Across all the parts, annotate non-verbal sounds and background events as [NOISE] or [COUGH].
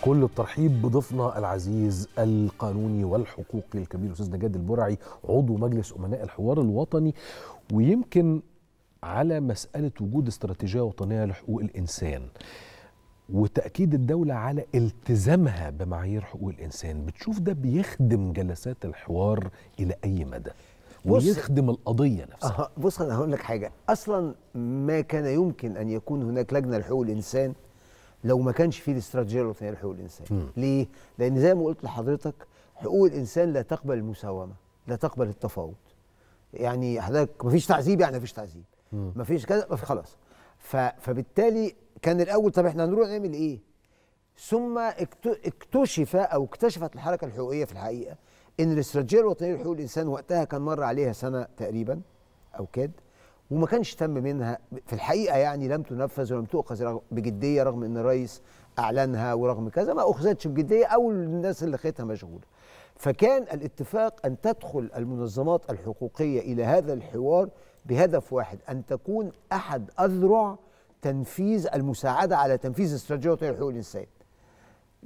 كل الترحيب بضيفنا العزيز القانوني والحقوقي الكبير استاذ نجاد البرعي عضو مجلس امناء الحوار الوطني ويمكن على مساله وجود استراتيجيه وطنيه لحقوق الانسان وتاكيد الدوله على التزامها بمعايير حقوق الانسان بتشوف ده بيخدم جلسات الحوار الى اي مدى ويخدم القضيه نفسها بص انا هقول لك حاجه اصلا ما كان يمكن ان يكون هناك لجنه لحقوق الانسان لو ما كانش في الاستراتيجيه الوطنيه لحقوق الانسان ليه لان زي ما قلت لحضرتك حقوق الانسان لا تقبل المساومه لا تقبل التفاوض يعني حضرتك ما فيش تعذيب يعني ما فيش تعذيب ما فيش كذا خلاص فبالتالي كان الاول طب احنا هنروح نعمل ايه ثم اكتشف او اكتشفت الحركه الحقوقيه في الحقيقه ان الاستراتيجيه الوطنيه لحقوق الانسان وقتها كان مر عليها سنه تقريبا او كده وما كانش تم منها في الحقيقه يعني لم تنفذ ولم تؤخذ بجديه رغم ان الرئيس اعلنها ورغم كذا ما اخذتش بجديه او الناس اللي خدتها مشغوله. فكان الاتفاق ان تدخل المنظمات الحقوقيه الى هذا الحوار بهدف واحد ان تكون احد اذرع تنفيذ المساعده على تنفيذ استراتيجيه حقوق الانسان.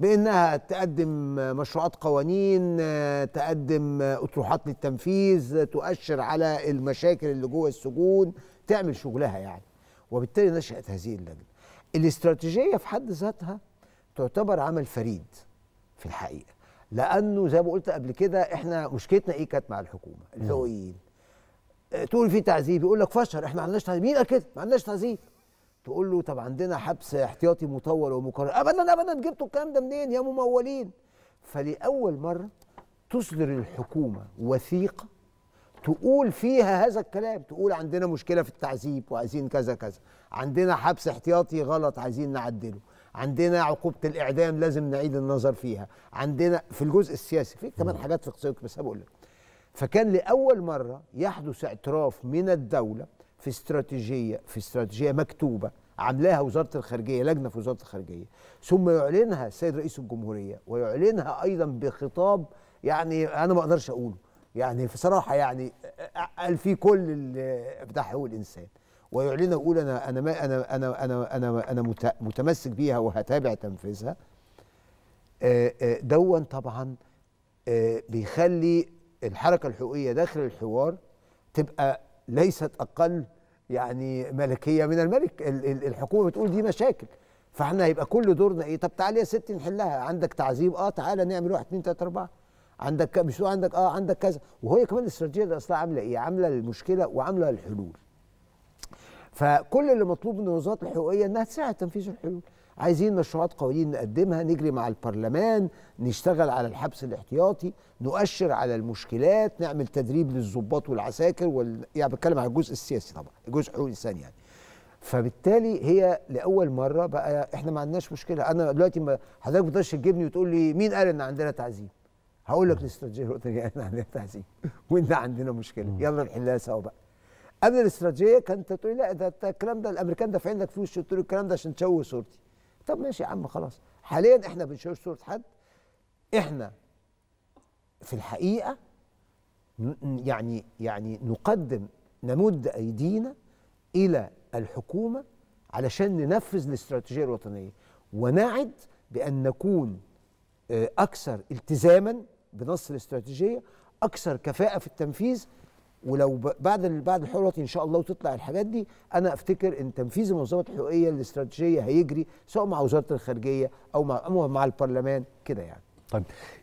بانها تقدم مشروعات قوانين تقدم اطروحات للتنفيذ تؤشر على المشاكل اللي جوه السجون تعمل شغلها يعني وبالتالي نشات هذه اللجنه الاستراتيجيه في حد ذاتها تعتبر عمل فريد في الحقيقه لانه زي ما قلت قبل كده احنا مشكلتنا ايه كانت مع الحكومه الفوقيين تقول في تعذيب يقول لك فشل احنا ما عندناش تعذيب مين قال كده ما عندناش تعذيب تقول له طب عندنا حبس احتياطي مطول ومكرر ابدا ابدا جبتوا الكلام ده منين يا ممولين فلاول مره تصدر الحكومه وثيقه تقول فيها هذا الكلام تقول عندنا مشكله في التعذيب وعايزين كذا كذا عندنا حبس احتياطي غلط عايزين نعدله عندنا عقوبه الاعدام لازم نعيد النظر فيها عندنا في الجزء السياسي في كمان حاجات في اقتصاد بس بقول لك فكان لاول مره يحدث اعتراف من الدوله في استراتيجيه في استراتيجيه مكتوبه عاملاها وزاره الخارجيه لجنه في وزاره الخارجيه ثم يعلنها السيد رئيس الجمهوريه ويعلنها ايضا بخطاب يعني انا ما اقدرش اقوله يعني بصراحه يعني قال فيه كل بتاع حقوق الانسان ويعلنها ويقول انا انا ما انا انا انا انا انا متمسك بيها وهتابع تنفيذها آه، آه، دون طبعا آه، بيخلي الحركه الحقوقيه داخل الحوار تبقى ليست اقل يعني ملكيه من الملك الحكومه بتقول دي مشاكل فاحنا هيبقى كل دورنا ايه طب تعالي يا ستي نحلها عندك تعذيب اه تعالى نعمل واحد اتنين تلاته اربعه عندك مش عندك اه عندك كذا وهي كمان الاستراتيجيه دي اصلا عامله ايه عامله المشكله وعامله الحلول فكل اللي مطلوب من الوزارات الحقوقيه انها تساعد تنفيذ الحلول عايزين مشروعات قوانين نقدمها نجري مع البرلمان نشتغل على الحبس الاحتياطي نؤشر على المشكلات نعمل تدريب للضباط والعساكر وال... يعني بتكلم على الجزء السياسي طبعا الجزء حقوق الانسان يعني فبالتالي هي لاول مره بقى احنا ما عندناش مشكله انا دلوقتي ما حضرتك ما تجيبني وتقول لي مين قال ان عندنا تعذيب هقول لك الاستراتيجيه الوطنيه احنا عندنا تعذيب [LAUGHS] وان عندنا مشكله يلا نحلها سوا بقى قبل الاستراتيجيه كانت تقول لا ده الكلام ده الامريكان دافعين لك فلوس قلت له الكلام ده عشان تشوه صورتي طب ماشي يا عم خلاص حاليا احنا بنشوف صوره حد احنا في الحقيقه يعني يعني نقدم نمد ايدينا الى الحكومه علشان ننفذ الاستراتيجيه الوطنيه ونعد بان نكون آه، اكثر التزاما بنص الاستراتيجيه اكثر كفاءه في التنفيذ ولو بعد بعد الحوارات ان شاء الله وتطلع الحاجات دي انا افتكر ان تنفيذ المنظمات الحقوقيه الاستراتيجيه هيجري سواء مع وزاره الخارجيه او مع أو مع البرلمان كده يعني. طيب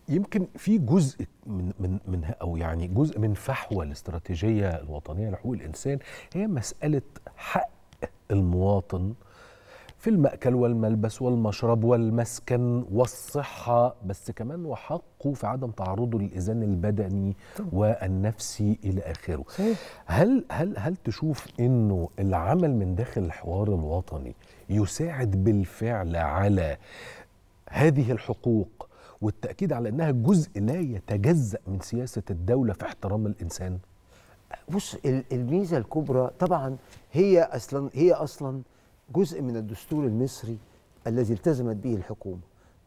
يمكن في جزء من من من او يعني جزء من فحوى الاستراتيجيه الوطنيه لحقوق الانسان هي مساله حق المواطن في المأكل والملبس والمشرب والمسكن والصحة بس كمان وحقه في عدم تعرضه للإذان البدني والنفسي إلى آخره هل, هل, هل تشوف أنه العمل من داخل الحوار الوطني يساعد بالفعل على هذه الحقوق والتأكيد على أنها جزء لا يتجزأ من سياسة الدولة في احترام الإنسان بص الميزة الكبرى طبعا هي أصلا هي أصلا جزء من الدستور المصري الذي التزمت به الحكومه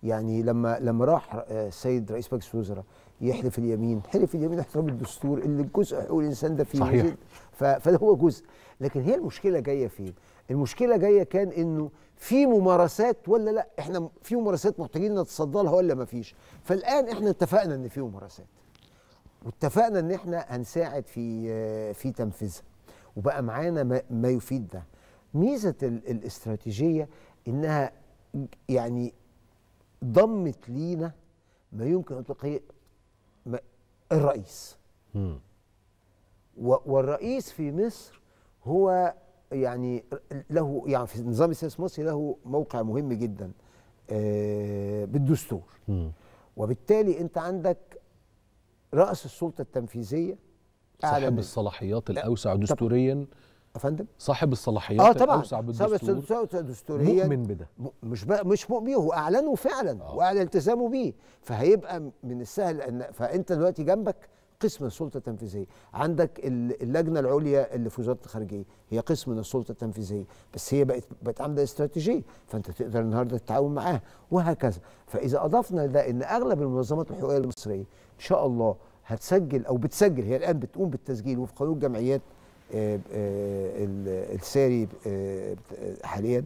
يعني لما لما راح السيد آه، رئيس مجلس الوزراء يحلف اليمين حلف اليمين احترام الدستور اللي الجزء حقوق الانسان ده فيه صحيح فده هو جزء لكن هي المشكله جايه فين المشكله جايه كان انه في ممارسات ولا لا احنا في ممارسات محتاجين نتصدى لها ولا ما فيش فالان احنا اتفقنا ان في ممارسات واتفقنا ان احنا هنساعد في آه، في تنفيذها وبقى معانا ما, ما يفيد ده ميزه الاستراتيجيه انها يعني ضمت لينا ما يمكن ان تلقيه الرئيس م. والرئيس في مصر هو يعني له يعني في النظام السياسي المصري له موقع مهم جدا آه، بالدستور م. وبالتالي انت عندك راس السلطه التنفيذيه صاحب الصلاحيات الاوسع دستوريا افندم صاحب الصلاحيات اه طبعا صاحب الدستوريه مؤمن بده مش بقى مش مؤمن هو اعلنه فعلا آه. واعلن التزامه بيه فهيبقى من السهل ان فانت دلوقتي جنبك قسم السلطه التنفيذيه عندك اللجنه العليا اللي في وزاره الخارجيه هي قسم من السلطه التنفيذيه بس هي بقت بقت عامله استراتيجيه فانت تقدر النهارده تتعاون معاها وهكذا فاذا اضفنا لده ان اغلب المنظمات الحقوقيه المصريه ان شاء الله هتسجل او بتسجل هي الان بتقوم بالتسجيل وفي قانون الجمعيات آه، آه، الساري آه، حاليا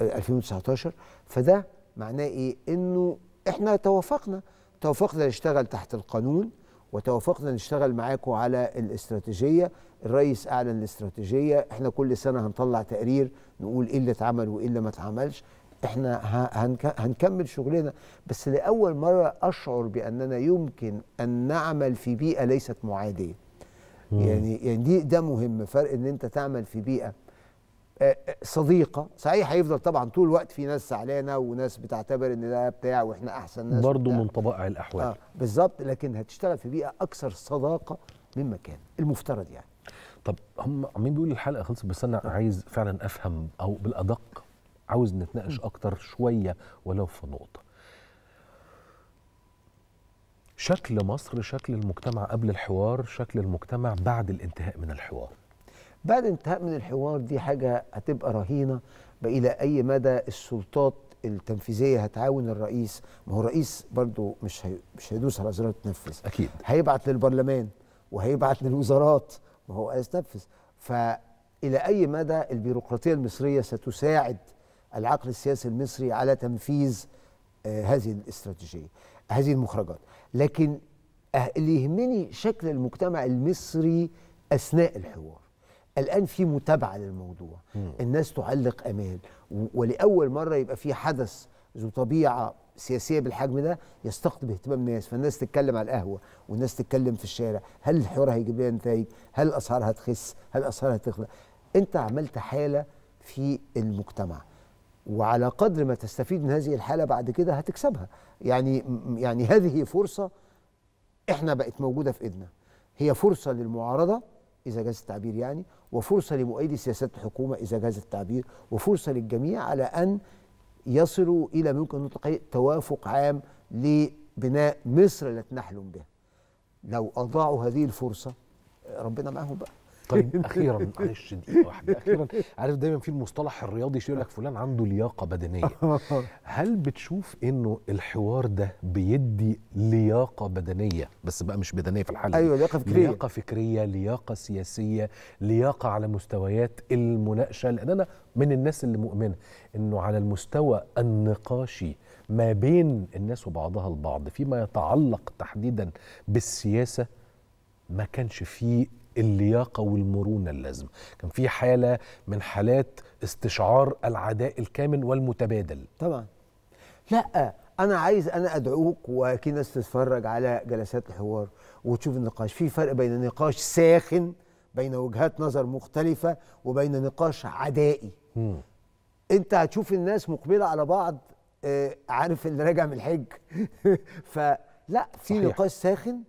2019 فده معناه ايه انه احنا توافقنا توافقنا نشتغل تحت القانون وتوافقنا نشتغل معاكم على الاستراتيجيه الرئيس اعلن الاستراتيجيه احنا كل سنه هنطلع تقرير نقول ايه اللي اتعمل وايه اللي ما اتعملش احنا هنكمل شغلنا بس لاول مره اشعر باننا يمكن ان نعمل في بيئه ليست معاديه يعني يعني دي ده مهم فرق ان انت تعمل في بيئه آه، آه، صديقه صحيح هيفضل طبعا طول الوقت في ناس زعلانه وناس بتعتبر ان ده بتاع واحنا احسن ناس برضه من طبائع الاحوال آه بالظبط لكن هتشتغل في بيئه اكثر صداقه مما كان المفترض يعني طب هم عمالين بيقولوا الحلقه خلصت بس انا آه. عايز فعلا افهم او بالادق عاوز نتناقش اكتر شويه ولو في نقطه شكل مصر شكل المجتمع قبل الحوار شكل المجتمع بعد الانتهاء من الحوار بعد الانتهاء من الحوار دي حاجة هتبقى رهينة بإلى أي مدى السلطات التنفيذية هتعاون الرئيس ما هو الرئيس برضو مش هي... مش هيدوس على زرار تنفذ أكيد هيبعت للبرلمان وهيبعت للوزارات ما هو عايز ينفذ فإلى أي مدى البيروقراطية المصرية ستساعد العقل السياسي المصري على تنفيذ آه هذه الاستراتيجية هذه المخرجات لكن أه، اللي يهمني شكل المجتمع المصري اثناء الحوار الان في متابعه للموضوع مم. الناس تعلق امال ولاول مره يبقى في حدث ذو طبيعه سياسيه بالحجم ده يستقطب اهتمام الناس فالناس تتكلم على القهوه والناس تتكلم في الشارع هل الحوار هيجيب لنا نتائج هل الاسعار هتخس هل الاسعار هتغلى انت عملت حاله في المجتمع وعلى قدر ما تستفيد من هذه الحاله بعد كده هتكسبها يعني يعني هذه فرصه احنا بقت موجوده في ايدنا هي فرصه للمعارضه اذا جاز التعبير يعني وفرصه لمؤيدي سياسات الحكومه اذا جاز التعبير وفرصه للجميع على ان يصلوا الى ممكن نطلق توافق عام لبناء مصر التي نحلم بها لو اضاعوا هذه الفرصه ربنا معاهم بقى طيب [LAUGHS] اخيرا معلش دقيقه واحده اخيرا عارف دايما في المصطلح الرياضي يقول لك فلان عنده لياقه بدنيه [LAUGHS] هل بتشوف انه الحوار ده بيدي لياقه بدنيه بس بقى مش بدنيه في الحاله ايوه لياقه فكريه لياقه فكريه لياقه سياسيه لياقه على مستويات المناقشه لان انا من الناس اللي مؤمنه انه على المستوى النقاشي ما بين الناس وبعضها البعض فيما يتعلق تحديدا بالسياسه ما كانش فيه اللياقة والمرونة اللازمة كان في حالة من حالات استشعار العداء الكامن والمتبادل طبعا لا انا عايز انا ادعوك واكيد ناس تتفرج على جلسات الحوار وتشوف النقاش في فرق بين نقاش ساخن بين وجهات نظر مختلفة وبين نقاش عدائي م. انت هتشوف الناس مقبلة على بعض آه، عارف اللي راجع من الحج [LAUGHS] فلا في نقاش ساخن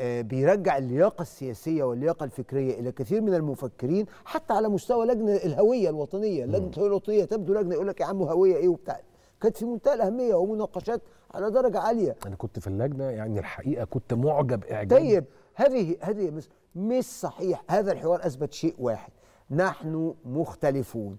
آه، بيرجع اللياقه السياسيه واللياقه الفكريه الى كثير من المفكرين حتى على مستوى لجنه الهويه الوطنيه، لجنه الهويه الوطنيه تبدو لجنه يقول لك يا عم هويه ايه وبتاع كانت في منتهى الاهميه ومناقشات على درجه عاليه انا كنت في اللجنه يعني الحقيقه كنت معجب اعجاب طيب هذه هذه مش صحيح هذا الحوار اثبت شيء واحد نحن مختلفون